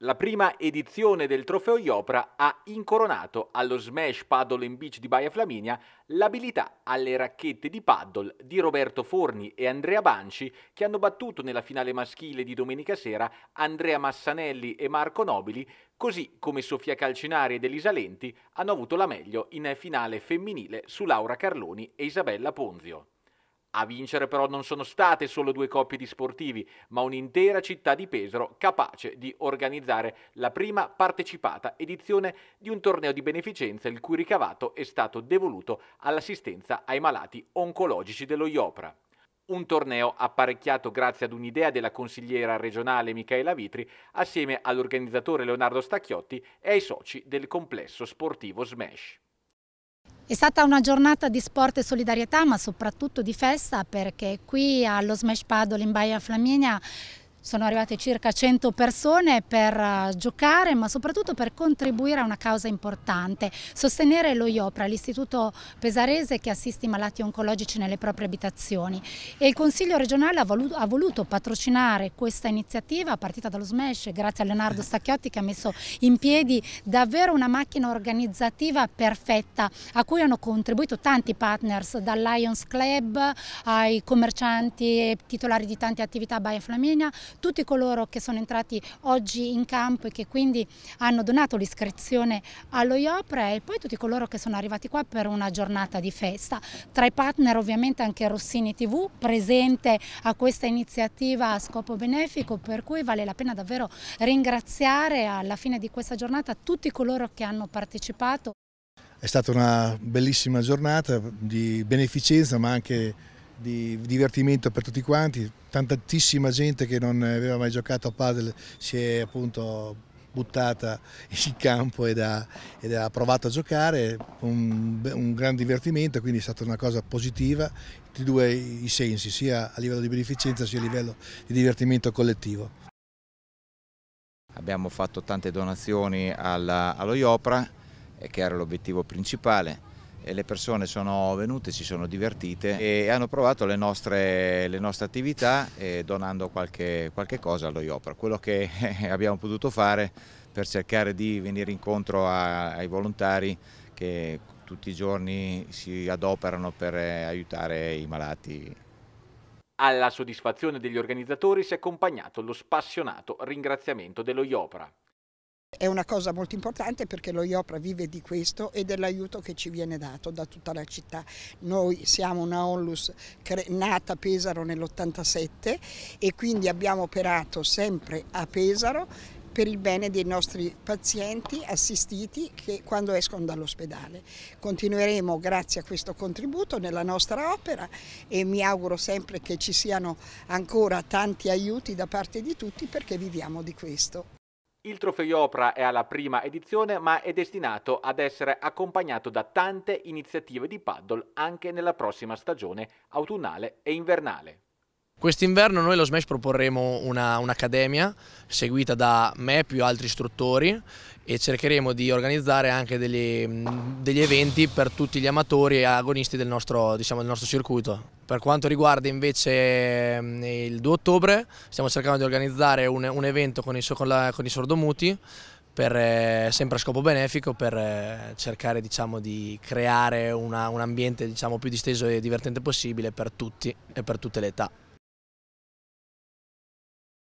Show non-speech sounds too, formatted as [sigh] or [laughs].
La prima edizione del trofeo Iopra ha incoronato allo Smash Paddle in Beach di Baia Flaminia l'abilità alle racchette di paddle di Roberto Forni e Andrea Banci che hanno battuto nella finale maschile di domenica sera Andrea Massanelli e Marco Nobili, così come Sofia Calcinari ed Elisa Lenti hanno avuto la meglio in finale femminile su Laura Carloni e Isabella Ponzio. A vincere però non sono state solo due coppie di sportivi, ma un'intera città di Pesaro capace di organizzare la prima partecipata edizione di un torneo di beneficenza il cui ricavato è stato devoluto all'assistenza ai malati oncologici dello Iopra. Un torneo apparecchiato grazie ad un'idea della consigliera regionale Michaela Vitri assieme all'organizzatore Leonardo Stacchiotti e ai soci del complesso sportivo Smash. È stata una giornata di sport e solidarietà ma soprattutto di festa perché qui allo Smash Paddle in Baia Flaminia sono arrivate circa 100 persone per eh, giocare ma soprattutto per contribuire a una causa importante, sostenere lo IOPRA, l'istituto pesarese che assiste i malati oncologici nelle proprie abitazioni e il Consiglio regionale ha voluto, ha voluto patrocinare questa iniziativa partita dallo SMESH grazie a Leonardo Stacchiotti che ha messo in piedi davvero una macchina organizzativa perfetta a cui hanno contribuito tanti partners dal Lions Club ai commercianti e titolari di tante attività Baia Flaminia tutti coloro che sono entrati oggi in campo e che quindi hanno donato l'iscrizione allo IOPRE e poi tutti coloro che sono arrivati qua per una giornata di festa. Tra i partner ovviamente anche Rossini TV presente a questa iniziativa a scopo benefico per cui vale la pena davvero ringraziare alla fine di questa giornata tutti coloro che hanno partecipato. È stata una bellissima giornata di beneficenza ma anche di divertimento per tutti quanti, tantissima gente che non aveva mai giocato a padel si è appunto buttata in campo ed ha, ed ha provato a giocare, un, un, gran divertimento, quindi è stata una cosa positiva di due i sensi, sia a livello di beneficenza sia a livello di divertimento collettivo. Abbiamo fatto tante donazioni alla, allo IOPRA, eh, che era l'obiettivo principale, e le persone sono venute, si sono divertite e hanno provato le nostre, le nostre attività eh, donando qualche, qualche cosa allo IOPRA. Quello che [laughs] abbiamo potuto fare per cercare di venire incontro a, ai volontari che tutti i giorni si adoperano per eh, aiutare i malati alla soddisfazione degli organizzatori si è accompagnato lo spassionato ringraziamento dello Iopra è una cosa molto importante perché lo IOPRA vive di questo e dell'aiuto che ci viene dato da tutta la città. Noi siamo una Onlus nata a Pesaro nell'87 e quindi abbiamo operato sempre a Pesaro per il bene dei nostri pazienti assistiti che quando escono dall'ospedale. Continueremo grazie a questo contributo nella nostra opera e mi auguro sempre che ci siano ancora tanti aiuti da parte di tutti perché viviamo di questo. Il trofeo Opera è alla prima edizione ma è destinato ad essere accompagnato da tante iniziative di paddle anche nella prossima stagione autunnale e invernale. Quest'inverno noi lo Smash proporremo un'accademia un seguita da me più altri istruttori e cercheremo di organizzare anche degli, degli eventi per tutti gli amatori e agonisti del nostro, diciamo, del nostro circuito. Per quanto riguarda invece mm, il 2 ottobre stiamo cercando di organizzare un, un evento con i, con, la, con i sordomuti per, eh, sempre a scopo benefico per eh, cercare diciamo, di creare una, un ambiente diciamo, più disteso e divertente possibile per tutti e per tutte le età.